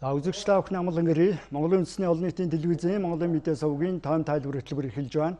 За үзэгчлээ өхний амлан гэрээ Монголын үндэсний олон нийтийн телевизийн Монголын мэдээ совгийн тоон тайлбар хөтөлбөр эхэлж байна.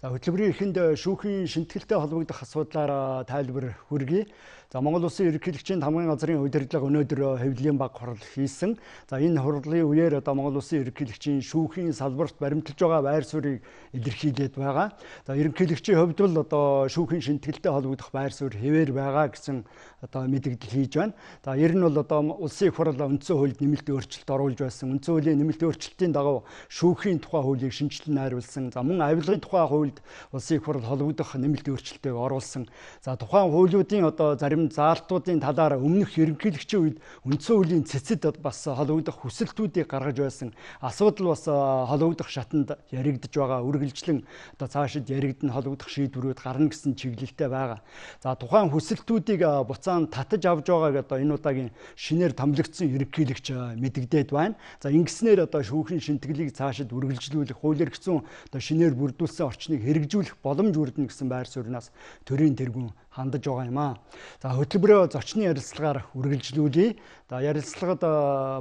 За хөтөлбөрийн эхэнд э, шүүхийн шинтгэлтэй холбогдох асуудлаар тайлбар хүргэе. За Монгол улсын ерөнхийлөгчийн тамгын газрын удирдлага өнөөдөр э, хэвлэлийн баг хурал хийсэн. За энэ хурлын үеэр одоо Монгол улсын ерөнхийлөгчийн шүүхийн салбарт баримтлж байгаа байр суурийг илэрхийлээд байгаа. За ерөнхийлөгчийн хувьд бол одоо шүүхийн шинтгэлтэй холбогдох байр суурь хэвээр байгаа гэсэн одоо мэдэгдэл хийж байна. За ер нь бол одоо улсын их хурл үндсэн хуульд нэмэлт өөрчлөлт оруулж байсан. Үндсэн хуулийн нэмэлт өөрчлөлтийн дагуу шүүхийн тухай хуулийг шинжилэн найруулсан. За мөн авилгын тухай хуульд улсын их хурл холбогдох нэмэлт өөрчлөлтийг оруулсан. За тухайн хуулиудын одоо зарим зарим заалтуудын талаар өмнөх ерөнхийлөгчийн үед үндсэн хуулийн цэцэд бас холбогдох хүсэлтүүдийг гаргаж байсан асуудал бас э, холбогдох шатанд яригдж байгаа үргэлжлэн одоо цаашид яригдэн холбогдох шийдвэрүүд гарна гэсэн чиглэлтэй байгаа. За тухайн хүсэлтүүдийг э, буцаан татаж авж байгааг одоо энэ удаагийн шинээр томилогдсон ерөнхийлөгч э, мэдэгдээд байна. За ингэснээр одоо шүүхийн шинтгэлийг цаашид үргэлжлүүлэх хууль эрх зүйн одоо шинээр бүрдүүлсэн орчныг хэрэгжүүлэх боломж үүднэ гэсэн байр сууринаас төрийн тэргүүн хандаж байгаа юм аа. За хөтөлбөрөө зочны ярилцлагаар үргэлжлүүлье. За ярилцлагад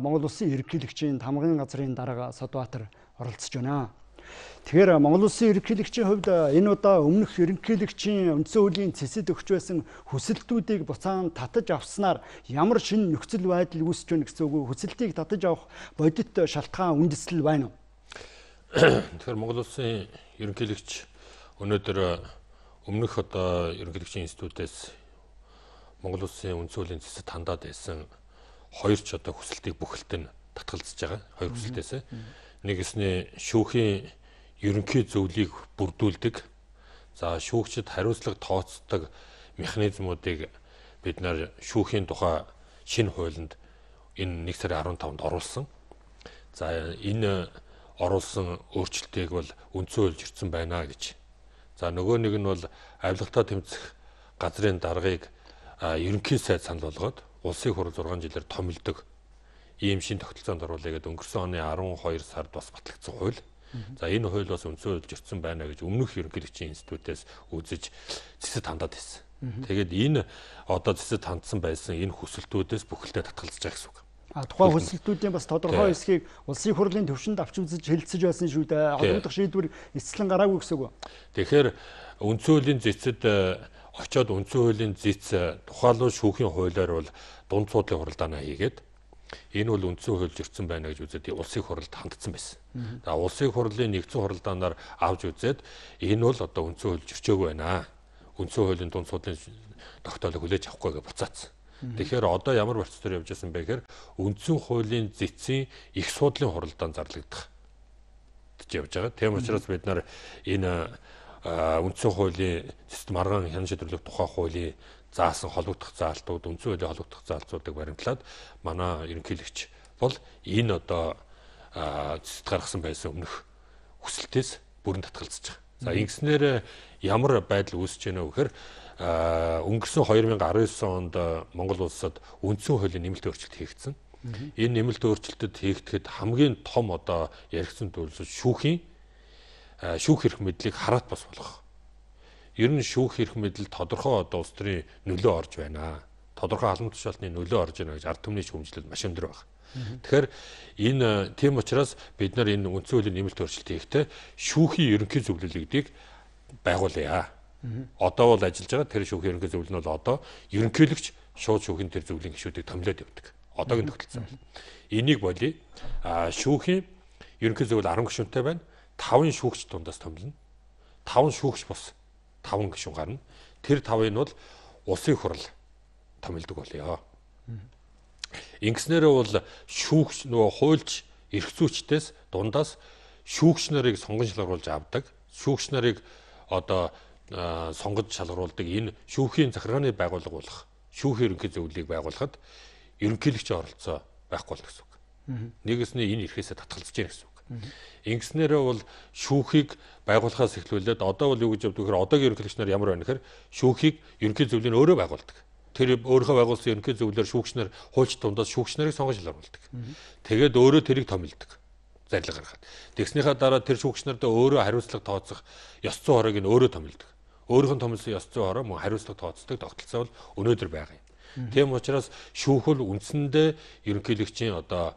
Монгол улсын ерөнхийлөгчийн тамгын газрын дарга Содбаатар оролцож байна. Тэгэхээр Монгол улсын ерөнхийлөгчийн хувьд энэ удаа өмнөх ерөнхийлөгчийн үндсэн хуулийн цэцэд өгч байсан хүсэлтүүдийг буцаан татаж авснаар ямар шинэ нөхцөл байдал үүсэж байна гэсэн үг үү? Хүсэлтийг татаж авах бодит шалтгаан үндэслэл байна уу? Тэгэхээр Монгол улсын ерөнхийлөгч өнөөдөр өмнөх одоо ерөнхийлөгчийн институтээс Монгол улсын үндсүүлийн цэцэд хандаад байсан хоёр ч одоо хүсэлтийг бүхэлд нь татгалзаж байгаа. Хоёр хүсэлтээс. Нэгэсний шүүхийн ерөнхий зөвлөлийг бүрдүүлдэг. За шүүгчд хариуцлага тооцдог механизмуудыг бид нар шүүхийн тухай шинэ хуулинд энэ 1 сарын 15-нд оруулсан. За энэ оруулсан өөрчлөлтийг бол үндсэн хуульд ирсэн байна гэж За нөгөө нэг нь бол авилгалтаа тэмцэх газрын даргаыг ерөнхий сайд санал болгоод улсын хурл 6 жилээр томилдог ийм шин тогтолцоонд оруулъя гэдэг өнгөрсөн оны 12 сард бас батлагдсан хууль. За энэ хууль бас үндсэн хуульд жирдсэн байна гэж өмнөх ерөнхийлөгчийн институтээс үзэж цэцэд хандаад байсан. Тэгээд энэ одоо цэцэд хандсан байсан энэ хүсэлтүүдээс бүхэлдээ татгалзаж байгаа гэсэн үг. А тухайн хөсөлтүүдийн бас тодорхой хэсгийг улсын хурлын төвшөнд авч үзэж хэлэлцэж байсан шүү дээ. Одоодох шийдвэр эцэслэн гараагүй гэсэн үг. Тэгэхээр үндсэн хуулийн зэцэд э, очиод үндсэн хуулийн зэц э, тухайлбал шүүхийн хуулиар бол дунд суудлын хуралдаанаа хийгээд энэ бол үндсэн хуульд зөрчсөн байна гэж үзээд улсын хурлд хандсан байсан. За улсын хурлын нэгдсэн хуралдаанаар авж үзээд энэ бол одоо үндсэн хууль зөрчөөгүй байна. Үндсэн хуулийн дунд суудлын тогтоолыг хүлээж авахгүй гэж буцаацсан. Тэгэхээр одоо ямар процесс төр явж байгаа юм бэ гэхээр үндсэн хуулийн зэцийн их суудлын хуралдаан зарлагдах гэж явж байгаа. Тийм учраас бид нар энэ үндсэн хуулийн цэст маргаан хяналт шийдвэрлэх тухай хуулийн заасан холбогдох заалтууд, үндсэн хуулийн холбогдох заалтуудыг баримтлаад манай ерөнхийлөгч бол энэ одоо цэст гаргасан байсан өмнөх хүсэлтээс бүрэн татгалзаж байгаа. За ингэснээр ямар байдал үүсэж гэнэ вэ гэхээр өнгөрсөн 2019 онд Монгол улсад үндсэн хуулийн нэмэлт өөрчлөлт хийгдсэн. Энэ нэмэлт өөрчлөлтөд хийгдэхэд хамгийн том одоо яригдсан зүйлс шүүхийн шүүх эрх мэдлийг хараат бас болох. Ер нь шүүх эрх мэдэл тодорхой одоо улс төрийн нөлөө орж байна. Тодорхой албан тушаалтны нөлөө орж байна гэж ард түмний шүүмжлэл маш өндөр байна. Тэгэхээр энэ тийм учраас бид нар энэ үндсэн хуулийн нэмэлт өөрчлөлт хийхдээ шүүхийн ерөнхий зөвлөлийг байгуулъя. Одоо бол ажиллаж байгаа тэр шүүх ерөнхий зөвлөл нь бол одоо ерөнхийлөгч шууд шүүхийн тэр зөвлөлийн гишүүдийг томилоод явдаг. Одоогийн төгтөлцөө. Энийг болий а шүүхийн ерөнхий зөвлөл 10 гишүүнтэй байна. 5 шүүгч дундаас томилно. 5 шүүгч бос 5 гишүүн гарна. Тэр 5-ын нь бол улсын хурал томилдог болё. Ингэснээрээ бол шүүгч нөгөө хуульч эрх зүйчдээс дундаас шүүгч нарыг сонгон шалгаруулж авдаг. Шүүгч нарыг одоо сонгож шалгаруулдаг энэ шүүхийн захиргааны байгууллага болох шүүх ерөнхий зөвлөлийг байгуулахад ерөнхийлөгч оролцоо байхгүй болно гэсэн үг. Нэгэсний энэ эрхээсээ татгалзаж байна гэсэн үг. Ингэснээрээ бол шүүхийг байгуулахаас эхлүүлээд одоо бол юу гэж явдаг вэ? Одоогийн ерөнхийлөгч нар ямар байна гэхээр шүүхийг ерөнхий зөвлөлийн өөрөө байгуулдаг. Тэр өөрөө байгуулсан ерөнхий зөвлөлөөр шүүгч нар хуульч тундаас шүүгч нарыг сонгож шалгаруулдаг. Тэгээд өөрөө тэрийг томилдог зарилга гаргахад. Тэгснийхаа дараа тэр шүүгч нартай өөрөө хариуцлага тооцох ёс зүйн хорыг нь өөрөө томилдог өөрийнх нь томилсон ёс зүйн хороо мөн хариуцлага тооцдог тогтолцоо бол өнөөдөр байгаа юм. Тийм учраас шүүхэл үндсэндээ ерөнхийлөгчийн одоо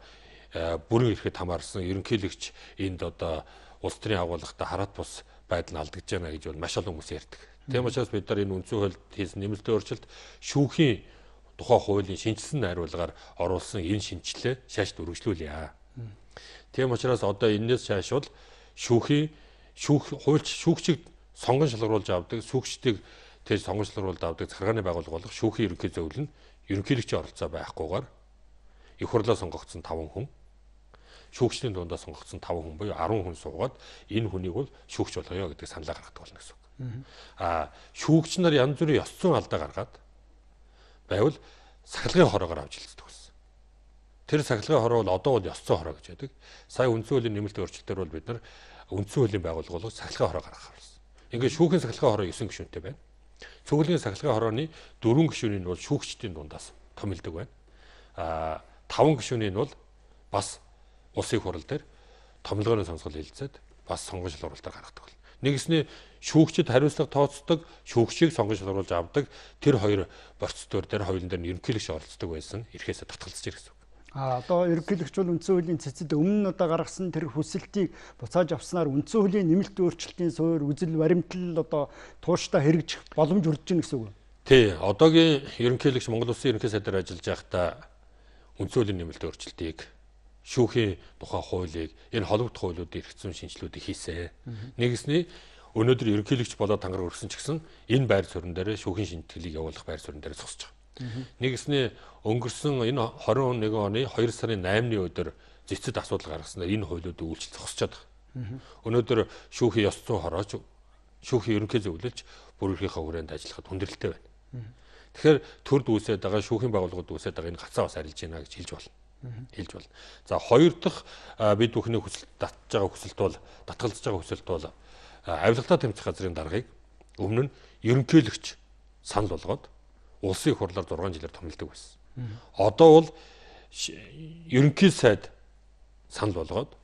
э, бүрэн эрхэд хамаарсан ерөнхийлөгч энд одоо улс төрийн агуулгатай хараат бус байдал нь алдагдж байна гэж бол маш олон хүмүүс ярьдаг. Тийм учраас бид нар энэ үндсэн хуульд хийсэн нэмэлт өөрчлөлт шүүхийн тухай хуулийн шинжилсэн найруулгаар оруулсан энэ шинжилгээ шашд үргэлжлүүлье. Тийм учраас одоо энэс шаашвал шүүхийн шүүх хуульч шүүгчийг сонгон шалгаруулж авдаг, сүүгчдийг тэгж сонгон шалгаруулж авдаг захиргааны байгууллага болох шүүхийн ерөнхий зөвлөл нь ерөнхийлөгчийн оролцоо байхгүйгээр их хурлаа сонгогдсон 5 хүн шүүгчдийн дундаа сонгогдсон 5 хүн буюу 10 хүн суугаад энэ хүнийг бол шүүгч болгоё гэдэг саналаа гаргадаг болно гэсэн үг. Аа шүүгч нар янз бүрийн ёс зүйн алдаа гаргаад байвал сахилгын хороогоор авч хилцдэг байсан. Тэр сахилгын хороо бол одоо бол ёс зүйн хороо гэж байдаг. Сая үндсэн хуулийн нэмэлт өөрчлөлтөөр бол бид нар үндсэн хуулийн байгууллагыг сахилгын хороо гаргах болсон. Ингээд шүүхэн сахилгын хороо 9 гишүүнтэй байна. Цөглөгийн сахилгын хорооны 4 гишүүн нь бол шүүгчдийн дундаас томилдог байна. Аа 5 гишүүн нь бол бас улсын хурал дээр томилгооны сонсгол хэлцээд бас сонгогч лууралтаар гаргадаг бол. Нэгэсний шүүгчд хариуцлага тооцдог, шүүгчийг сонгож оруулж авдаг тэр хоёр борцдоор дээр хоёулын дээр ерөнхийлөгч оролцдог байсан. Ирэхээсээ татгалзаж ирсэн. А одоо ерөнхийлөгчөл үндсэн хуулийн цэцэд өмнө нь одоо гаргасан тэр хүсэлтийг буцааж авснаар үндсэн хуулийн нэмэлт өөрчлөлтийн суурь үзэл баримтлал одоо тууштай хэрэгжих боломж үрдэж гэнэ гэсэн үг. Тий, одоогийн ерөнхийлөгч Монгол Улсын ерөнхий сайдаар ажиллаж байхдаа үндсэн хуулийн нэмэлт өөрчлөлтийг шүүхийн тухай хуулийг энэ холбогд хуулиуд эргэцсэн шинжилүүдийг хийсэн. Нэгэсний өнөөдөр ерөнхийлөгч болоод тангар өргөсөн ч гэсэн энэ байр суурин дээр шүүхийн шинтгэлийг явуулах байр суурин дээр зогсож байгаа. Нэгэснээ өнгөрсөн энэ 21 оны 2 сарын 8-ны өдөр зэцэд асуудал гаргаснаар энэ хуйлууд үйлчлэл зогсчиход байна. Өнөөдөр шүүхийн ёс зүйн хороож шүүхийн ерөнхий зөвлөлч бүрийнхийнхаа хүрээнд ажиллахад хүндрэлтэй байна. Тэгэхээр төрд үүсээд байгаа шүүхийн байгууллагууд үүсээд байгаа энэ гацаа бас арилж байна гэж хэлж болно. Хэлж болно. За хоёр дахь бид бүхний хүсэлт татж байгаа хүсэлт бол татгалзаж байгаа хүсэлт бол авилгалтаа тэмцэх газрын даргаыг өмнө нь ерөнхийлөгч санал болгоод улсын их хурлаар 6 жилээр томилдог байсан. Одоо бол ерөнхий сайд санал болгоод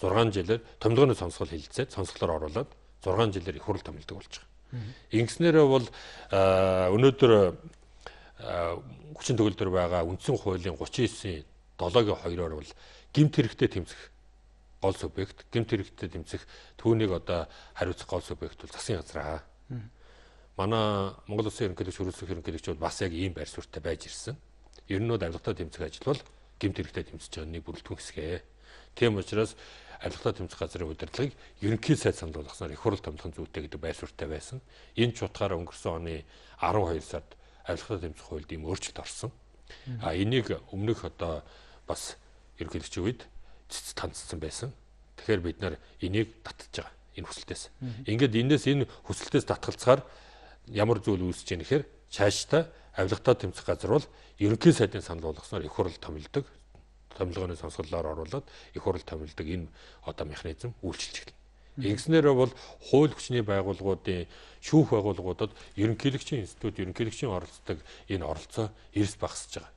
6 жилээр томилгооны сонсгол хэлэлцээд сонсголоор оруулаад 6 жилээр их хурл томилдог болж байгаа. Ингэснээрээ бол өнөөдөр хүчин төгөлдөр байгаа үндсэн хуулийн 39-ийн 7-гийн 2-оор бол гимт хэрэгтэй тэмцэх гол субъект, гимт хэрэгтэй тэмцэх түүнийг одоо хариуцах гол субъект бол засгийн газраа. Mm -hmm манай Монгол Улсын ерөнхийлөгч хөрөлсөх ерөнхийлөгч бол бас яг ийм байр суурьтай байж ирсэн. Ерөнхийд авилгатаа тэмцэх ажил бол гэмт хэрэгтэй тэмцэж байгаа нэг бүрэлдэхүүн хэсгээ. Тийм учраас авилгатаа тэмцэх газрын удирдлагыг ерөнхий сайд санал болгосноор их хурл томлох зүйтэй гэдэг байр суурьтай байсан. Энэ ч утгаараа өнгөрсөн оны 12 сард авилгатаа тэмцэх хуульд ийм өөрчлөлт орсон. А энийг өмнөх одоо бас ерөнхийлөгч үед цэц танцсан байсан. Тэгэхээр бид нар энийг татж байгаа энэ хүсэлтээс. Ингээд энэс энэ хүсэлтээс татгалцахаар ямар зүйл үүсэж ийн гэхээр цаашдаа авилгатай тэмцэх газар бол ерөнхий сайдын санал болгосноор их хурл томилдог томилгооны сонсголоор оруулаад их хурл томилдог энэ одоо механизм үйлчилж эхэлнэ. Ингэснээр бол хууль хүчний байгууллагуудын шүүх байгууллагуудад ерөнхийлөгчийн институт ерөнхийлөгчийн оролцдог энэ оролцоо эрс багасж байгаа.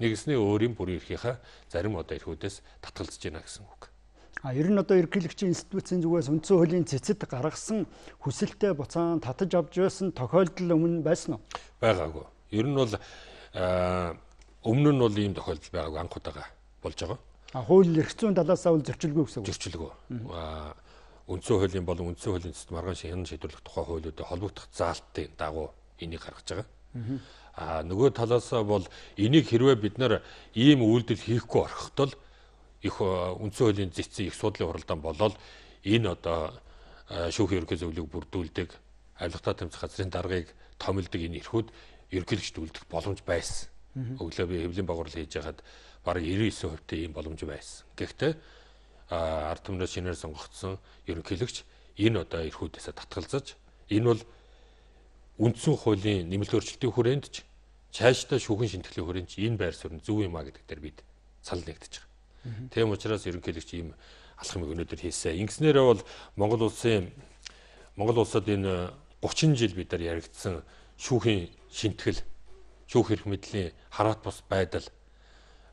Нэгэсний өөрийн бүрийн эрхийнхаа зарим одоо эрхүүдээс татгалзаж байна гэсэн үг. А ер нь одоо эрхлэгчийн институцийн зүгээс үндсэн хуулийн цэцэд гаргасан хүсэлтэ буцаан татаж авч байсан тохиолдол өмнө байсан уу? Байгаагүй. Ер нь бол өмнө нь бол ийм тохиолдол байгаагүй анхудаага болж байгаа. А хууль эрх зүйн талаасаа үл зөрчилгүй гэсэн үг. Зөрчилгүй. А үндсэн хуулийн болон үндсэн хуулийн цэцэд маргаан шинэ шийдвэрлэх тухай хуулиудад холбогдох заалтын дагуу энийг гаргаж байгаа. А нөгөө талаасаа бол энийг хэрвээ бид нар ийм үйлдэл хийхгүй орхихтол их э, үндсэн хуулийн зэтсэн их суудлын хуралдаан болол энэ одоо э, шүүхийн ерөнхий зөвлөлийг бүрдүүлдэг авилгатаа тэмцэх газрын даргаыг томилдог энэ эрхүүд ерөнхийлөгчд үлдэх боломж байсан. Өглөө би хэвлийн багварл хийж байхад бараг 99% тэй ийм боломж байсан. Гэхдээ ард түмнээс шинээр сонгогдсон ерөнхийлөгч энэ одоо эрхүүдээс татгалзаж энэ бол үндсэн хуулийн нэмэлт өөрчлөлтийн хүрээнд ч цаашдаа шүүхэн шинтгэлийн хүрээнд энэ байр суурь нь зөв юм а гэдэг дээр бид санал нэгдэж байгаа. Тийм учраас ерөнхийлөгч ийм алах юм өнөөдөр хийсэн. Ингэснээрээ бол Монгол улсын Монгол улсад энэ 30 жил бид нар яригдсан шүүхийн шинтгэл, шүүх эрх мэдлийн хараат бус байдал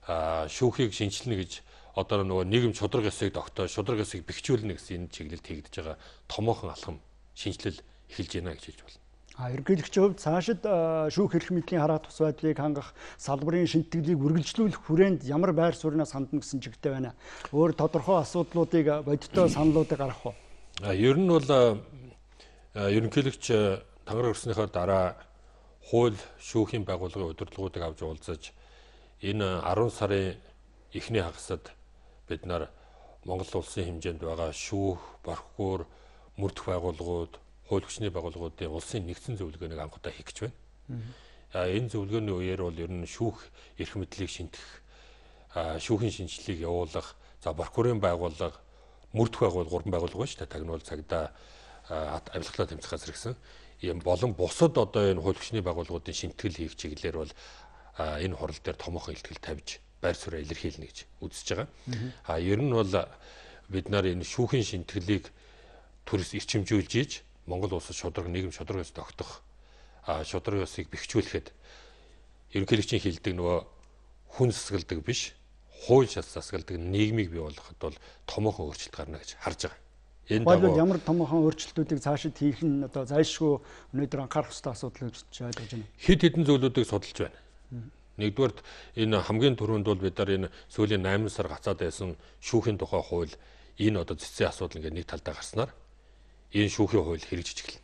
шүүхийг шинжилнэ гэж одоо нөгөө нийгэм шудраг эсийг тогтоож шудраг эсийг бэхжүүлнэ гэсэн энэ чиглэлд хийгдэж байгаа томоохон алхам шинжилэл эхэлж байна гэж хэлж байна. Ерөнхийлөгчийн хувьд цаашид шүүх эрх мэдлийн хараа тус байдлыг хангах салбарын шинтгэлийг үргэлжлүүлэх хүрээнд ямар байр сууриас хандна гэсэн чигтэй байна. Өөр тодорхой асуудлуудыг бодиттой саналуудыг гаргах уу? Ер нь бол ерөнхийлөгч тангар өрснөөхөө дараа хууль шүүхийн байгууллагын удирдлагуудыг авч уулзаж энэ 10 сарын эхний хагасад бид нар Монгол улсын хэмжээнд байгаа шүүх, борхгуур, мөрдөх байгууллагууд хууль хүчний байгууллагуудын улсын нэгдсэн зөвлөгөөнийг анхудаа хийх гэж байна. А энэ зөвлөгөөний үеэр бол ер нь шүүх эрх мэдлийг шинтгэх, шүүхийн шинжилгээг явуулах, за прокурорын байгууллага, мөрдөх байгууллага гурван байгууллага байна шүү дээ. Тагнуул цагдаа авилгалаа тэмцэх зэрэгсэн ийм болон бусад одоо энэ хууль хүчний байгууллагуудын шинтгэл хийх чиглэлээр бол энэ хурал дээр томоохон ихтгэл тавьж байр суурь илэрхийлнэ гэж үзэж байгаа. А ер нь бол бид нар энэ шүүхийн шинтгэлийг төрөс ирчимжүүлж ийж Монгол улсад шудраг нийгэм шудраг ёс тогтох шудраг ёсыг бэхжүүлэхэд ерөнхийлөгчийн хилдэг нөгөө хүн засгалдаг биш хууль шат засгалдаг нийгмийг бий болгоход бол томоохон өөрчлөлт гарна гэж харж байгаа. Энэ бол ямар томоохон өөрчлөлтүүдийг цаашид хийх нь одоо зайлшгүй өнөөдөр анхаарах ёстой асуудал гэж ойлгож байна. Хэд хэдэн зүйлүүдийг судалж байна. Нэгдүгээрт энэ хамгийн түрүүнд бол бид нар энэ сүүлийн 8 сар гацаад байсан шүүхийн тухай хууль энэ одоо цэцэн асуудал ингээд нэг талдаа гарснаар энэ шүүхийн хууль хэрэгжиж эхэлнэ.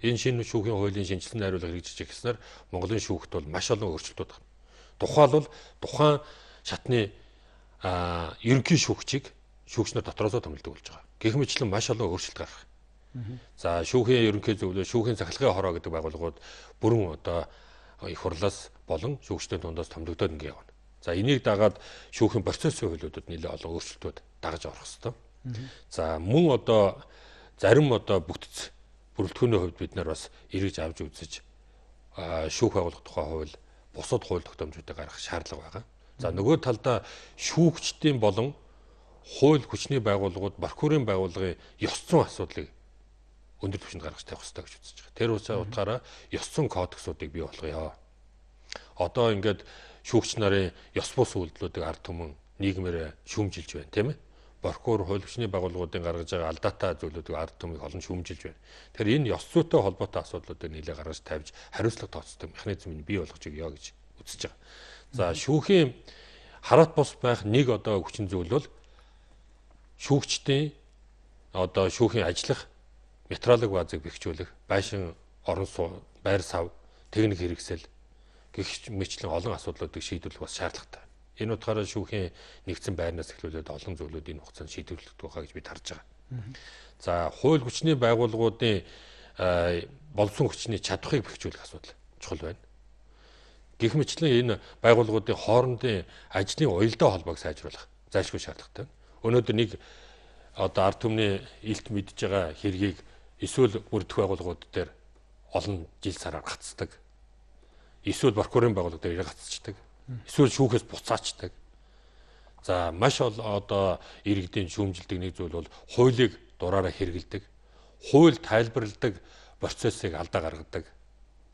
Энэ шинэ шүүхийн хуулийн шинжилсэн найруулга хэрэгжиж эхэлснээр Монголын шүүхт бол маш олон өөрчлөлтүүд гарна. Тухайлбал тухайн шатны ерөнхий шүүгчийг шүүгчнөр дотроосоо томилдог болж байгаа. Гэх мэтлэн маш олон өөрчлөлт гарах. За шүүхийн ерөнхий зөвлөө, шүүхийн цахилгын хороо гэдэг байгууллагууд бүрэн одоо их хурлаас болон шүүгчдийн дундаас томилогдоод ингэ явна. За энийг дагаад шүүхийн процессын хуулиудад нэлээд олон өөрчлөлтүүд дагаж орох хэвээр. За мөн одоо зарим одоо бүтц бүрэлдэхүүний хувьд бид нар бас эргэж авч үзэж шүүх байгуулах тухай хууль бусад хууль тогтоомжуудыг гаргах шаардлага байгаа. За нөгөө талдаа шүүгчдийн болон хууль хүчний байгууллагууд прокурорын байгууллагын ёс зүйн асуудлыг өндөр түвшинд гаргаж тавих хэрэгтэй гэж үзэж байгаа. Тэр үсээ утгаараа ёс зүйн кодексуудыг бий болгоё. Одоо ингээд шүүгч нарын ёс бус үйлдэлүүдийг ард түмэн нийгмээр шүүмжилж байна, тийм ээ? борхоор хөлөвчний байгууллагуудын гаргаж байгаа алдаатай зүйлүүдийг ард түмийг олон шүүмжилж байна. Тэгэхээр энэ ёс зүйтэй холбоотой асуудлуудыг нэлээ гаргаж тавьж хариуцлага тооцдог механизмыг бий болгож өгье гэж үзэж байгаа. За шүүхийн хараат бус байх нэг одоо хүчин зүйл бол шүүгчдийн одоо шүүхийн ажиллах метролог базыг бэхжүүлэх, байшин орон суур, байр сав, техник хэрэгсэл гэх мэтлэн олон асуудлуудыг шийдвэрлэх бас шаардлагатай. Энэ утгаараа шүүхийн нэгдсэн байрнаас эхлүүлээд олон зүйлүүд энэ хугацаанд шийдвэрлэгдэх байхаа гэж би тарж байгаа. За хууль хүчний байгууллагуудын боловсон хүчний чадхыг бэхжүүлэх асуудал чухал байна. Гэх мэтлэн энэ байгууллагуудын хоорондын ажлын уялдаа холбоог сайжруулах зайлшгүй шаардлагатай. Өнөөдөр нэг одоо ард түмний илт мэдж байгаа хэргийг эсвэл бүрдэх байгууллагууд дээр олон жил сараар гацдаг. Эсвэл прокурорын байгууллага дээр гаццдаг. Эсвэл шүүхээс буцаачдаг. За маш одоо иргэдийн шүүмжилдэг нэг зүйл бол хуулийг дураараа хэрэгэлдэг. Хууль тайлбарладаг процессыг алдаа гаргадаг.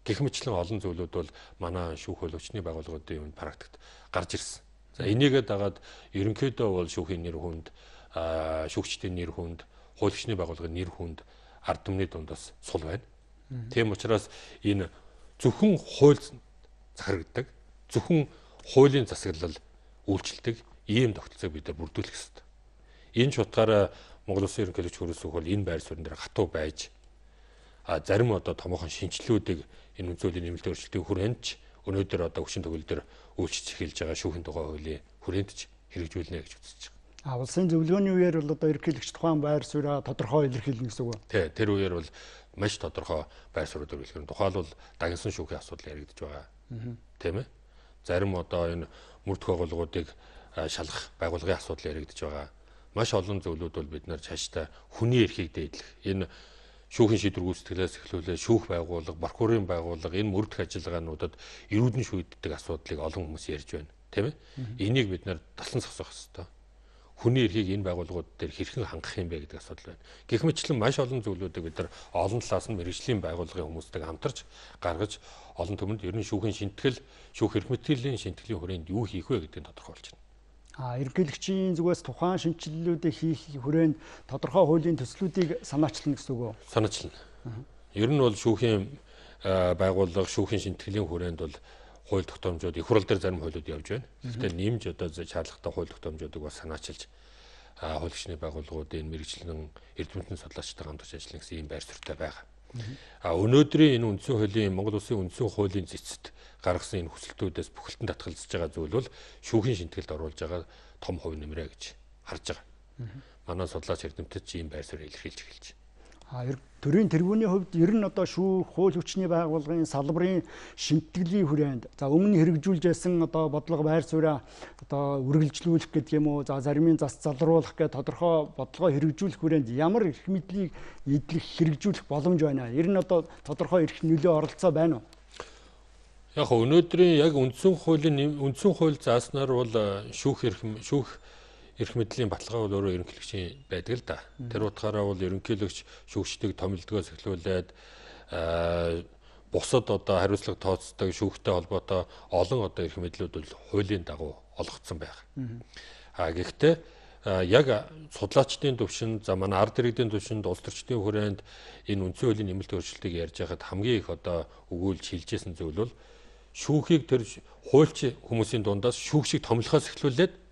Гэх мэтлэн олон зүйлүүд бол манай шүүх хөлөвчний байгууллагуудын үнд практикт гарч ирсэн. За энийгээ дагаад ерөнхийдөө бол шүүхийн нэр хүнд, шүүгчдийн нэр хүнд, хуульчны байгууллагын нэр хүнд ард түмний дунд бас сул байна. Тийм учраас энэ зөвхөн хууль захирагддаг, зөвхөн хуулийн засаглал үйлчлдэг ийм тогтолцоог бид нар бүрдүүлэх ёстой. Энэ ч утгаараа э, Монгол Улсын ерөнхийлөгч хөрөөсөх бол энэ байр суурин дээр хатуу байж а зарим одоо томоохон шинжилгүүдийг энэ үзүүлэлт нэмэлт өөрчлөлтийн хүрээнд өнөөдөр одоо хүчин төгөл дээр үйлчлж эхэлж байгаа шүүхэн тухай хуулийн хүрээнд ч хэрэгжүүлнэ гэж үзэж байгаа. А улсын зөвлөгөөний үеэр бол одоо ерөнхийлөгч тухайн байр сууриа тодорхой илэрхийлнэ гэсэн үг. Тий, тэр үеэр бол маш тодорхой байр суурь дээр илэрхийлнэ. Тухайлбал дагнсан шүүхийн асуудал яригдж байгаа. Тийм ээ зарим одоо энэ мөрдөх байгууллагуудыг шалах байгуулгын асуудал яригдж байгаа. Маш олон зөвлүүд бол бид нар цаашдаа хүний эрхийг дээдлэх энэ шүүхэн шийдвэр гүйцэтгэлээс эхлүүлээ шүүх байгууллага, прокурорын байгууллага энэ мөрдөх ажиллагаануудад эрүүдэн шүйддэг асуудлыг олон хүмүүс ярьж байна, тийм ээ? Энийг бид нар таслан зогсоох хэрэгтэй хүний эрхийг энэ байгууллагууд дээр хэрхэн хангах юм бэ гэдэг асуудал байна. Гэх мэтлэн маш олон зүйлүүдийг бид нар олон талаас нь мэрэгжлийн байгууллагын хүмүүстэй хамтарч гаргаж олон түмэнд ер нь шүүхэн шинтгэл, шүүх эрх мэдлийн шинтгэлийн хүрээнд юу хийх вэ гэдгийг тодорхойлж байна. А эргэлгчийн зүгээс тухайн шинжилэлүүдийг хийх хүрээнд тодорхой хуулийн төслүүдийг санаачлна гэсэн үг үү? Санаачлна. Ер нь бол шүүхийн байгууллага шүүхийн шинтгэлийн хүрээнд бол хууль тогтоомжууд их хурл дээр зарим хуулиуд явж байна. Гэхдээ нэмж одоо шаардлагатай хууль тогтоомжуудыг бас санаачилж хууль хөгжлийн байгууллагуудын мэрэгчлэн эрдэмтэн судлаачтай хамтарч ажиллана гэсэн ийм байр суурьтай байгаа. А өнөөдрийн энэ үндсэн хуулийн Монгол Улсын үндсэн хуулийн зэцэд гаргасан энэ хүсэлтүүдээс бүхэлдэн татгалзаж байгаа зүйл бол шүүхийн шинтгэлд оруулж байгаа том хувь нэмрээ гэж харж байгаа. Манай судлаач эрдэмтэд ийм байр суурь илэрхийлж эхэлж байна. А төрийн тэргүүний хувьд ер нь одоо шүүх, хууль хүчний байгууллагын салбарын шимтгэлийн хүрээнд за өмнө хэрэгжүүлж байсан одоо бодлого байр суурь одоо үргэлжлүүлэх гэдэг юм уу, за зарим нь зас залруулах гэх тодорхой бодлого хэрэгжүүлэх хүрээнд ямар эрх мэдлийг эдлэх хэрэгжүүлэх боломж байна. Ер нь одоо тодорхой эрх нөлөө оролцоо байна уу? Яг өнөөдрийн яг үндсэн хуулийн үндсэн хууль зааснаар бол э, шүүх эрх шүүх эрх мэдлийн баталгаа бол өөрөө ерөнхийлөгчийн байдаг л да. Тэр утгаараа бол ерөнхийлөгч шүүгчдийг томилдгоос эхлүүлээд бусад одоо хариуцлага тооцдог шүүхтэй холбоотой олон одоо эрх мэдлүүд бол хуулийн дагуу олгогдсон байх. А гэхдээ яг судлаачдын төвшин за манай ард иргэдийн төвшинд улс төрчдийн хүрээнд энэ үндсэн хуулийн нэмэлт өөрчлөлтийг ярьж байхад хамгийн их одоо өгүүлж хилжсэн зүйл бол шүүхийг тэр хуульч хүмүүсийн дундаас шүүх шиг томлохоос эхлүүлээд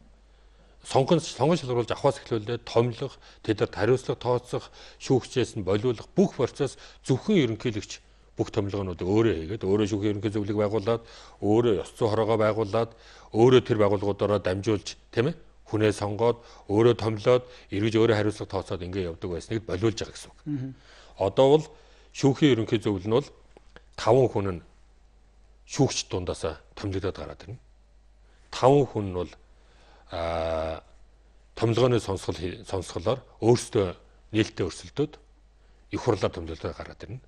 сонгон сонгон шалгуулж авахаас эхлүүлээд томлох, тэдэнд хариуцлага тооцох, шүүгчээс нь болиулах бүх процесс зөвхөн ерөнхийлөгч бүх томилгоонуудыг өөрөө хийгээд өөрөө шүүх ерөнхий зөвлөгийг байгуулад, өөрөө ёс зүйн хорогоо байгуулад, өөрөө тэр байгууллагуудаараа дамжуулж, тийм ээ? хүнээ сонгоод өөрөө томилоод эргэж өөрөө хариуцлага тооцоод ингэ явдаг байсныг болиулж байгаа гэсэн үг. Одоо бол шүүхийн ерөнхий зөвлөл нь бол таван хүн нь шүүгч дундаасаа томилогдоод гараад ирнэ. Таван хүн нь бол томилгооны сонсгол сонсголоор өөрсдөө нээлттэй өрсөлдөд их хурлаар томилолтой гараад ирнэ.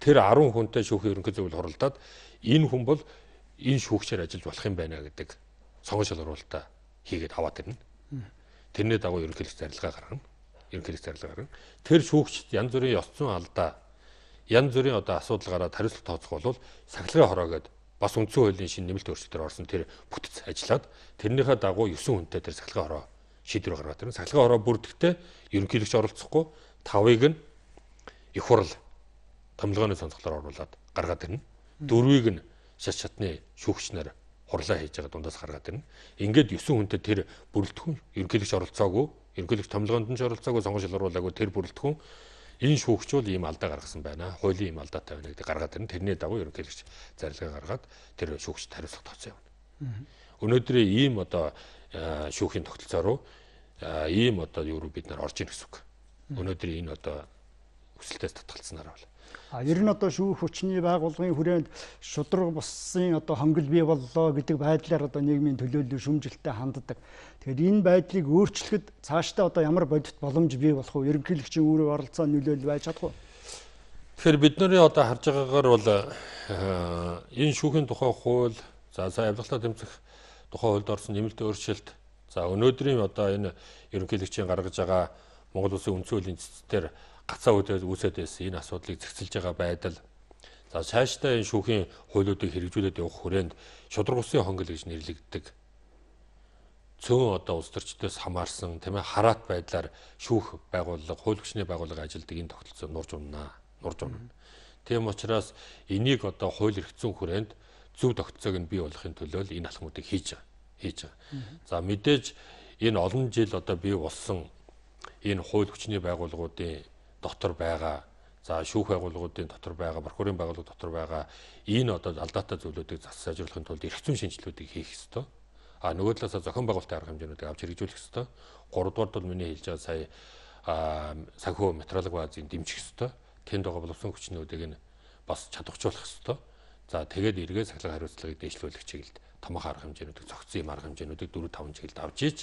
Тэр 10 хүнтэй шүүхийн ерөнхий зөвлөл хуралдаад энэ хүн бол энэ шүүгчээр ажиллаж болох юм байна гэдэг сонгож шалгуулалтаа хийгээд аваад ирнэ. Тэрний дагуу ерөнхийлөх зарилгаа гаргана. Ерөнхийлөх зарилгаа гаргана. Тэр шүүгчд янз бүрийн ёс зүйн алдаа, янз бүрийн одоо асуудал гараад хариуцлага тооцох бол сахилгын хороо гэдэг бас үндсэн хуулийн шин нэмэлт өөрчлөлтөөр орсон тэр бүтц ажиллаад тэрнийхээ дагуу 9 хүнтэй тэр сахилгын ороо шийдвэр гаргаад тэр сахилгын ороо бүрдэхдээ ерөнхийлөгч оролцохгүй тавыг нь их хурл томилгооны сонцглоор оруулаад гаргаад ирнэ. Дөрвийг нь шат шатны шүүгчнэр хурлаа хийж байгаа дундаас гаргаад ирнэ. Ингээд 9 хүнтэй тэр бүрэлдэхүүн ерөнхийлөгч оролцоогүй, ерөнхийлөгч томилгоонд нь оролцоогүй, сонгон шалгуулаагүй тэр бүрэлдэхүүн энэ шүүгч бол ийм алдаа гаргасан байна. Хуулийн ийм алдаа тавина гэдэг гаргаад ирнэ. Тэрний дагуу ерөнхийлөгч зарилгаа гаргаад тэр шүүгч хариуцлага тооцоо явна. Өнөөдрийн ийм одоо шүүхийн тогтолцоо руу ийм одоо юу руу бид нар орж ирэх гэсэн үг. Өнөөдрийн энэ одоо өсөлтөөс татгалцсанаар байна. А ер нь одоо шүүх хүчний байгууллагын хүрээнд шудраг бусын одоо хонгил бий боллоо гэдэг байдлаар одоо нийгмийн төлөөлөл шүмжилттэй ханддаг. Тэгэхээр энэ байдлыг өөрчлөхөд цаашдаа одоо ямар бодит боломж бий болох вэ? Ерөнхийлөгчийн үүрэг оролцоо нөлөөлөл байж чадах уу? Тэгэхээр бид нарын одоо харж байгаагаар бол э, энэ шүүхийн тухай хууль, за сая авилгалаа тэмцэх тухай хуульд орсон нэмэлт өөрчлөлт, за өнөөдрийн одоо энэ ерөнхийлөгчийн гаргаж байгаа Монгол улсын өнцөлийн цэцтэр гацаа үүсээд байсан энэ асуудлыг зэгцэлж байгаа байдал за цаашдаа энэ шүүхийн хуулиудыг хэрэгжүүлээд явах хүрээнд шудраг усын хонгил гэж нэрлэгддэг цөөн одоо улс төрчдөөс хамаарсан тийм ээ хараат байдлаар шүүх байгууллага хууль хүчний байгууллага ажилдаг энэ тогтолцоо нурж унана нурж унана тийм учраас энийг одоо хууль эрх зүйн хүрээнд зөв тогтцоог нь бий болгохын төлөө л энэ алхмуудыг хийж байгаа хийж байгаа за мэдээж энэ олон жил одоо бий болсон энэ хууль хүчний байгууллагуудын дотор байгаа за шүүх байгууллагуудын дотор байгаа прокурорын байгууллага дотор байгаа энэ одоо алдаатай зүйлүүдийг засаж ажиглахын тулд эрх зүйн шинжилгэүүдийг хийх ёстой. А нөгөө талаас зохион байгуулалтын арга хэмжээнүүдийг авч хэрэгжүүлэх ёстой. Гуравдугаар бол миний хэлж байгаа сая санхүү материалог баазыг дэмжих ёстой. Тэнд байгаа боловсон хүчнүүдийг нь бас чадварчлуулах ёстой. За тэгээд эргээ сахлах хариуцлагыг дэвшлүүлэх чиглэлд томоохон арга хэмжээнүүдийг зохицсон юм арга хэмжээнүүдийг 4 5 чиглэлд авч ийж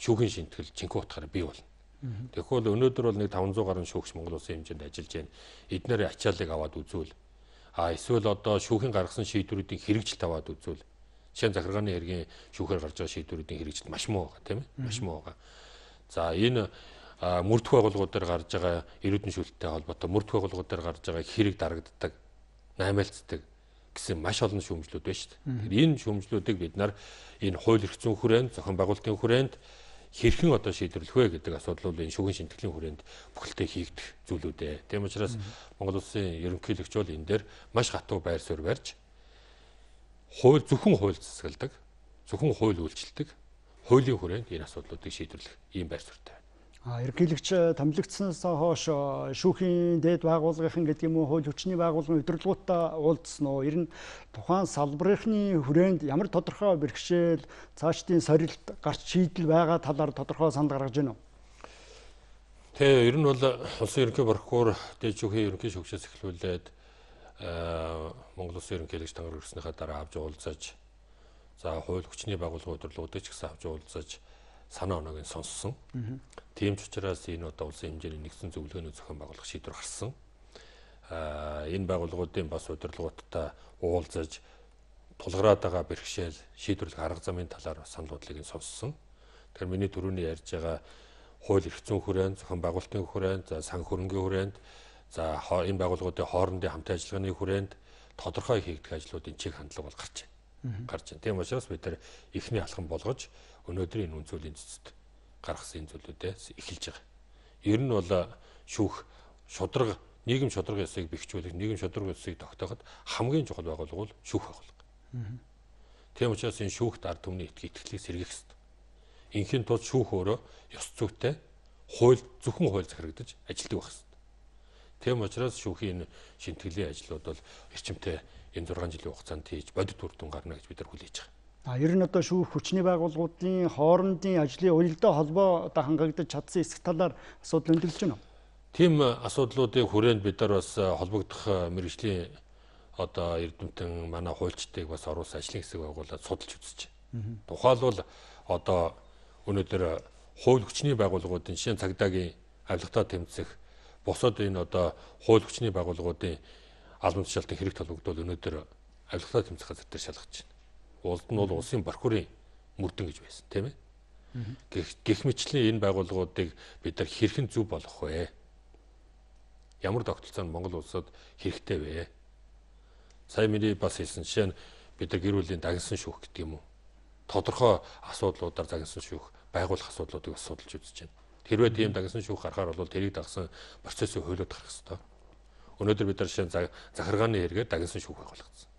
шүүхийн шинтгэл чинхүү утгаараа бий болно. Тэгэхгүй өнөөдөр бол нэг 500 гаруй шүүгч Монгол улсын хэмжээнд ажиллаж байна. Эднэр ачаалыг аваад үзүүл. А эсвэл одоо шүүхийн гаргасан шийдвэрүүдийн хэрэгжилт аваад үзүүл. Жишээ нь захиргааны хэргийн шүүхээр гарч байгаа шийдвэрүүдийн хэрэгжилт маш муу байгаа тийм ээ. Маш муу байгаа. За энэ мөрдөх байгууллагууд дээр гарч байгаа эрүүдэн шүүлттэй холбоотой мөрдөх байгууллагууд дээр гарч байгаа хэрэг дарагддаг, наймаалцдаг гэсэн маш олон шүүмжлүүд байна шүү дээ. Тэгэхээр энэ шүүмжлүүдийг бид нар энэ хууль эрх зүйн хүрээнд, зохион байгуулалтын хүрээнд хэрхэн одоо шийдвэрлэх вэ гэдэг асуудал бол энэ шүгэн шинтгэлийн хүрээнд бүхэлдээ хийгдэх зүйлүүдээ. Тийм учраас Монгол улсын ерөнхийлөгч бол энэ дээр маш хатуу байр суурь барьж хууль зөвхөн хууль засаглдаг, зөвхөн хууль үйлчилдэг, хуулийн хүрээнд энэ асуудлуудыг шийдвэрлэх ийм байр суурьтай. Ерөнхийлөгч э, томилогдсноос хойш э, шүүхийн дээд байгууллагын гэдэг юм уу хууль хүчний байгууллагын удирдлагуудаа уулзсан уу? Ер нь тухайн салбарынхны хүрээнд ямар тодорхой бэрхшээл цаашдын сорилт гарч шийдэл байгаа талаар тодорхой санал гаргаж байна уу? Тэ ер нь бол улсын ерөнхий прокурор дээд шүүхийн ерөнхий шүүгчээс эхлүүлээд э, Монгол улсын ерөнхийлөгч тангар ирснийхаа дараа авч уулзаж за хууль хүчний байгууллагын удирдлагуудыг ч гэсэн авч уулзаж санаа оногийн сонссон. Тийм ч учраас энэ одоо улсын хэмжээний нэгсэн зөвлөгөөний зохион байгуулах шийдвэр гарсан. Аа энэ байгууллагуудын бас удирдлагуудтай уулзаж тулгараад байгаа бэрхшээл шийдвэрлэх арга замын талаар саналуудлыг нь сонссон. Тэгэхээр миний түрүүний ярьж байгаа хууль эрх зүйн хүрээнд, зохион байгуулалтын хүрээнд, за санхүүрэнгийн хүрээнд, за энэ байгууллагуудын хоорондын хамт ажиллагааны хүрээнд тодорхой хийгдэх ажлуудын чиг хандлага бол гарч байна. Гарч байна. Тийм учраас бид нар эхний алхам болгож өнөөдөр энэ үнцөлийн цэцэд гаргасан зүйлүүдээс эхэлж байгаа. Ер нь бол шүүх шудраг нийгэм шудраг ёсыг бэхжүүлэх, нийгэм шудраг ёсыг тогтооход хамгийн чухал байгуулга бол шүүх байгуулга. Тийм учраас энэ шүүхт ард түмний этгэ итгэлийг сэргийх хэрэгтэй. Инхийн тулд шүүх өөрөө ёс зүйтэй хууль зөвхөн хууль захирагдаж ажилладаг байх хэрэгтэй. Тийм учраас шүүхийн энэ шинтгэлийн ажлууд бол эрчимтэй энэ 6 жилийн хугацаанд хийж бодит үр дүн гарна гэж бид нар хүлээж байгаа. А ер нь одоо шүүх хүчний байгууллагуудын хоорондын ажлын уялдаа холбоо одоо хангагдаж чадсан эсэх талаар асуудал өндөрлж байна. Тийм асуудлуудын хүрээнд бид нар бас холбогдох мэрэгжлийн одоо Эрдэмтэн манай хуульчдыг бас оруулсан ажлын хэсэг байгуулаад судалж үзэж байна. Тухайлбал одоо өнөөдөр хууль хүчний байгууллагуудын жишээ нь цагдаагийн авилгатаа тэмцэх босоод энэ одоо хууль хүчний байгууллагуудын албан тушаалтын хэрэгт холбогдвол өнөөдөр авилгатаа тэмцэх газар дээр шалгаж байна. Улд нь бол улсын прокурорын мөрдөн гэж байсан тийм ээ. Гэх гэх мэтлийн энэ байгууллагуудыг бид нар хэрхэн зөв болгох вэ? Ямар тогтолцоо нь Монгол улсад хэрэгтэй вэ? Сая миний бас хэлсэн жишээ нь бид нар гэр бүлийн дагнсан шүүх гэдэг юм уу? Тодорхой асуудлуудаар дагнсан шүүх байгуулах асуудлуудыг бас судалж үзэж байна. Хэрвээ тийм дагнсан шүүх гарахаар бол тэрийг дагсан процессын хуулиуд гарах хэрэгтэй. Өнөөдөр бид нар жишээ захиргааны хэрэгээр дагнсан шүүх байгуулагдсан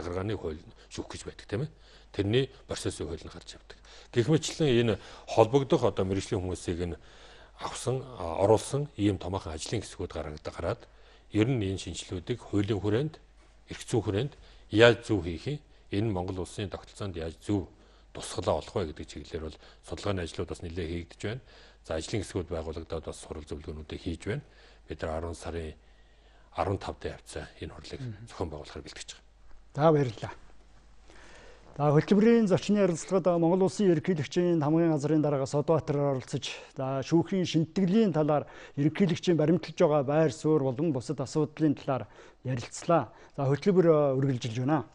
заграганы хууль шүүх гэж байдаг тийм ээ. Тэрний процессын хууль нь гарч явдаг. Гэх мэтлэн энэ холбогдох одоо мэрэгжлийн хүмүүсийг нь авсан оруулсан ийм томоохон ажлын хэсгүүд гараад ер нь энэ шинжилгүүдийг хуулийн хүрээнд эрх зүйн хүрээнд яаж зөв хийх юм энэ Монгол улсын тогтолцоонд яаж зөв тусгалаа олох вэ гэдэг чиглэлээр бол судалгааны ажлууд бас нэлээ хийгдэж байна. За ажлын хэсгүүд байгуулагдаад бас сурал зөвлөгөөнүүдийг хийж байна. Бид нар 10 сарын 15-нд явцаа энэ хурлыг зохион байгуулахаар бэлтгэж байгаа. За баярлалаа. За хөлбөрийн зочны ярилцлагад Монгол улсын ерөнхийлөгчийн хамгийн газрын дараагаас Одоотор оролцож за шүүхийн шинтгэлийн талаар ерөнхийлөгчийн баримтлж байгаа байр суурь болон бусад асуудлын талаар ярилцлаа. За хөлбөр үргэлжилж байна.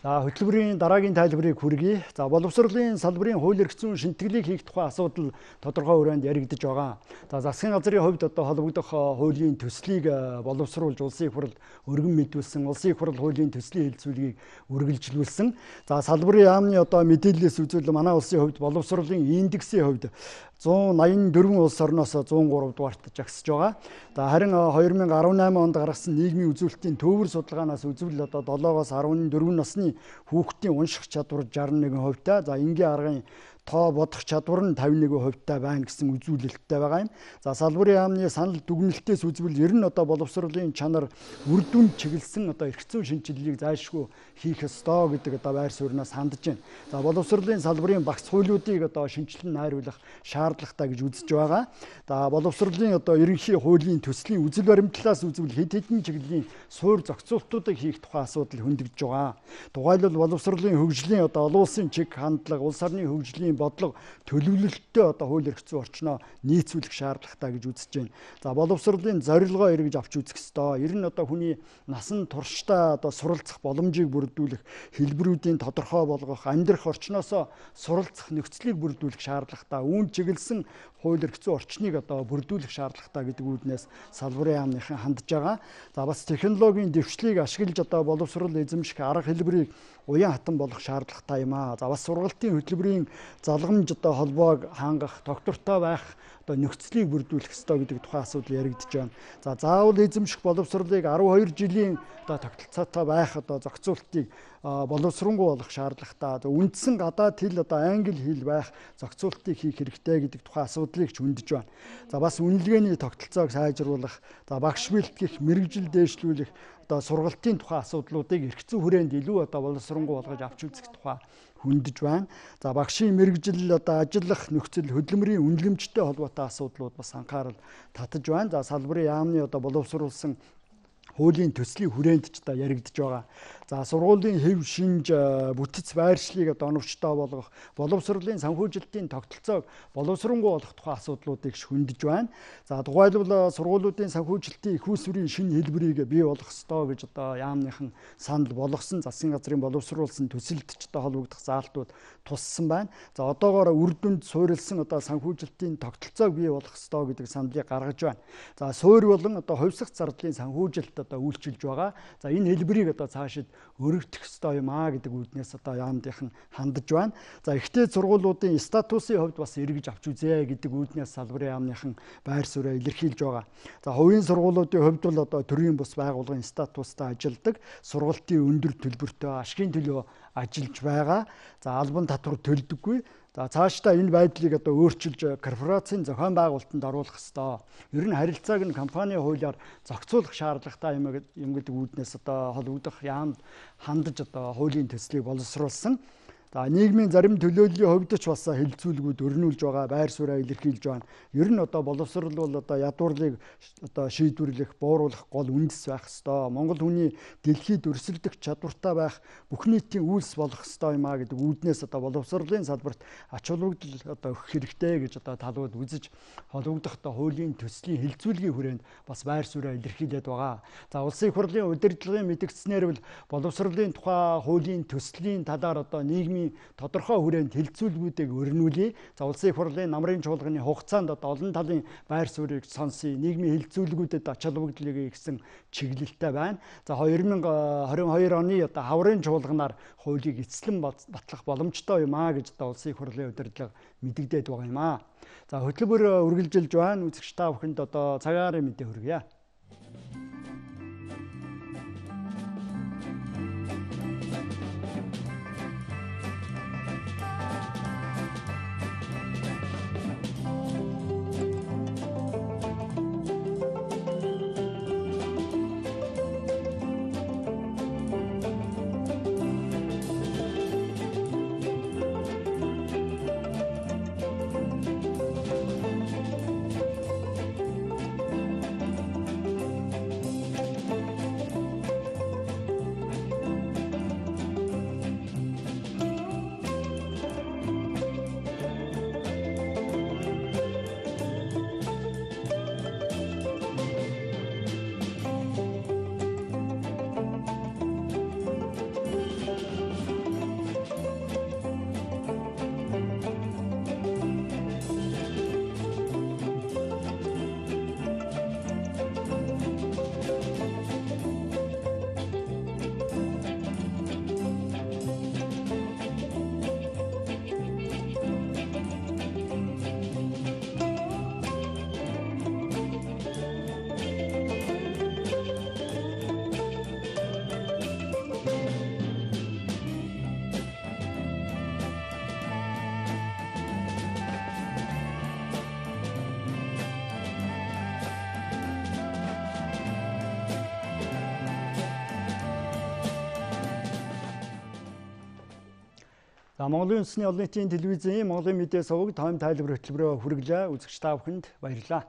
За хөтөлбөрийн дараагийн тайлбарыг хүргэе. За боловсролын салбарын хууль эрх зүйн шинтгэлийг хийх тухай асуудал тодорхой хүрээнд яригдж байгаа. За засгийн газрын хувьд одоо холбогдох э, хуулийн төслийг э, боловсруулж улсын их хурл өргөн мэдүүлсэн, улсын их хурл хуулийн төслийн хэлэлцүүлгийг үргэлжлүүлсэн. За салбарын яамны одоо мэдээллээс үзвэл манай улсын хувьд боловсролын индексийн хувьд 184 улс орноос 103 дугаарт жагсаж байгаа. За харин 2018 онд гаргасан нийгмийн үзүүлэлтийн төвөр судалгаанаас үзвэл одоо 7-оос 14 насны хүүхдийн унших чадвар 61 хувьтай. За энгийн аргын тоо бодох чадвар нь 51% хувьтай байна гэсэн үзүүлэлттэй байгаа юм. За салбарын яамны санал дүгнэлтээс үзвэл ер нь одоо боловсролын чанар үр дүн чиглэсэн одоо эргэцүү шинжилгээг зайлшгүй хийх ёстой гэдэг одоо байр сууриас хандж байна. За боловсролын салбарын багц хуулиудыг одоо шинжилэн найруулах шаардлагатай гэж үзэж байгаа. За боловсролын одоо ерөнхий хуулийн төслийн үзэл баримтлалаас үзвэл хэд хэдэн чиглэлийн суур зохицуултуудыг хийх тухай асуудал хөндөгдөж байгаа. Тухайлбал боловсролын хөгжлийн одоо олон улсын чиг хандлага, улс орны хөгжлийн бодлого төлөвлөлттэй одоо хууль эрх зүйн орчноо нийцүүлэх шаардлагатай гэж үзэж байна. За боловсролын зорилгоо эргэж авч үзэх ёстой. Ер нь одоо хүний насан туршдаа одоо суралцах боломжийг бүрдүүлэх, хэлбэрүүдийн тодорхой болгох, амьдрах орчноосоо суралцах нөхцөлийг бүрдүүлэх шаардлагатай. Үүн чиглэсэн хууль эрхцүү орчныг одоо бүрдүүлэх шаардлагатай гэдэг үүднээс салбарын яамныхан хандж байгаа. За бас технологийн дэвшлийг ашиглаж одоо боловсрол эзэмших арга хэлбэрийг уян хатан болох шаардлагатай юм аа. За бас сургалтын хөтөлбөрийн залгамж одоо холбоог хангах, тогтвортой байх одоо нөхцөлийг бүрдүүлэх ёстой гэдэг тухайн асуудал яригдж байна. За заавал эзэмших боловсролыг 12 жилийн одоо тогтолцоотой байх одоо зохицуултыг боловсронгуй болох шаардлагатай. Үндсэн гадаад хэл одоо англи хэл байх зохицуултыг хийх хэрэгтэй гэдэг тухайн асуудлыг ч хөндөж байна. За бас үнэлгээний тогтолцоог сайжруулах, за багш бэлтгэх, мэрэгжил дээшлүүлэх одоо сургалтын тухайн асуудлуудыг эрх зүйн хүрээнд илүү одоо боловсронгуй болгож авч үзэх тухай хөндөж байна. За багшийн мэрэгжил одоо ажиллах нөхцөл хөдөлмөрийн үнэлэмжтэй холбоотой асуудлууд бас анхаарал татаж байна. За салбарын яамны одоо боловсруулсан хуулийн төслийн хүрээнд ч та яригдж байгаа. За сургуулийн хэв шинж э, бүтц байршлыг оновчтой болгох, боловсролын санхүүжилтийн тогтолцоог боловсронгуй болгох тухай асуудлуудыг шүндэж байна. За тухайлбал э, сургуулиудын санхүүжилтийн их усврийн шинэ хэлбэрийг бий болгох ёстой гэж одоо яамныхан санал болгосон. Засгийн газрын боловсруулсан төсөлтчтэй холбогдох заалтууд туссан байна. За одоогоор үр дүнд суурилсан одоо санхүүжилтийн тогтолцоог бий болгох ёстой гэдэг саналыг гаргаж байна. За суурь болон одоо хувьсах зардлын санхүүжилт одоо үйлчилж байгаа. За энэ хэлбэрийг одоо цаашид өргөдөх ёстой юм аа гэдэг үүднээс одоо яамдынхан хандж байна. За ихтэй сургуулиудын статусын хувьд бас эргэж авч үзье гэдэг үүднээс салбарын яамныхан байр суурь илэрхийлж байгаа. За хувийн сургуулиудын хувьд бол одоо төрийн бус байгууллагын статустай ажилладаг сургалтын өндөр төлбөртэй ашигын төлөө ажиллаж байгаа. За албан татвар төлдөггүй. За цаашдаа энэ байдлыг одоо өөрчилж корпорацийн зохион байгуулалтанд оруулах хэвээр. Ер нь харилцааг нь компани хуулиар зохицуулах шаардлагатай юм юм гэдэг үүднээс одоо хол үүдэх яам хандаж одоо хуулийн төслийг боловсруулсан За нийгмийн зарим төлөөллийн хувьд ч бас хилцүүлгүүд өрнүүлж байгаа, байр сууриа илэрхийлж байгаа. Ер нь одоо боловсрол бол одоо ядуурлыг одоо шийдвэрлэх, бууруулах гол үндэс байх ёстой. Монгол хүний дэлхийд өрсөлдөх чадвартай байх, бүх нийтийн үйлс болох ёстой юм а гэдэг үүднээс одоо боловсролын салбарт ач холбогдол одоо өгөх хэрэгтэй гэж одоо талууд үзэж холбогдох одоо хуулийн төслийн хилцүүлгийн хүрээнд бас байр сууриа илэрхийлээд байгаа. За улсын хурлын удирдлагын мэдгцснээр бол боловсролын тухай хуулийн төслийн талаар одоо нийгмийн нийгмийн тодорхой хүрээнд хилцүүлгүүдийг өрнүүлээ. За улсын их хурлын намрын чуулганы хугацаанд одоо олон талын байр суурийг сонсъё. Нийгмийн хилцүүлгүүдэд ачаалбагдлыг ихсэн чиглэлтэй байна. За 2022 оны одоо хаврын чуулганаар хуулийг эцэлэн батлах боломжтой юм аа гэж одоо улсын их хурлын удирдлага мэдэгдээд байгаа юм аа. За хөтөлбөр үргэлжилж байна. Үзэгч та бүхэнд одоо цагаараа мэдээ хүргэе. Монголын үндэсний олон нийтийн телевизийн Монголын мэдээ совог тоом тайлбар хөтөлбөрөөр хүргэлээ. Үзэгч та бүхэнд баярлалаа.